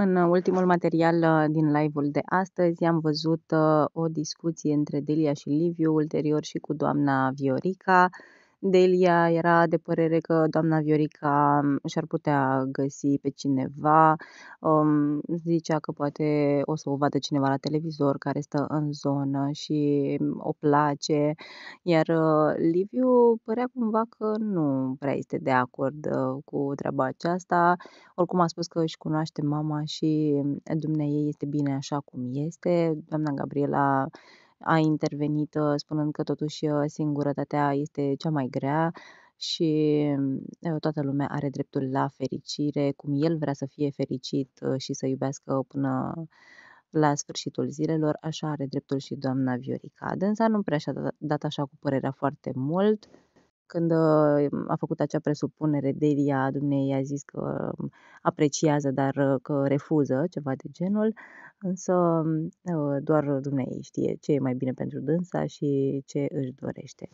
În uh, ultimul material uh, din live-ul de astăzi am văzut uh, o discuție între Delia și Liviu, ulterior și cu doamna Viorica, Delia era de părere că doamna Viorica mm, și-ar putea găsi pe cineva. Um, zicea că poate o să o vadă cineva la televizor care stă în zonă și mm, o place. Iar uh, Liviu părea cumva că nu prea este de acord uh, cu treaba aceasta. Oricum a spus că își cunoaște mama și mm, dumnea ei este bine așa cum este. Doamna Gabriela a intervenit uh, spunând că totuși uh, singurătatea este cea mai grea și uh, toată lumea are dreptul la fericire, cum el vrea să fie fericit și să iubească până la sfârșitul zilelor, așa are dreptul și doamna Viorica. Dânsa nu prea și-a dat așa cu părerea foarte mult, când uh, a făcut acea presupunere, Delia dumnei a zis că um, apreciază, dar uh, că refuză, ceva de genul, însă um, uh, doar Dumnezeu știe ce e mai bine pentru dânsa și ce își dorește.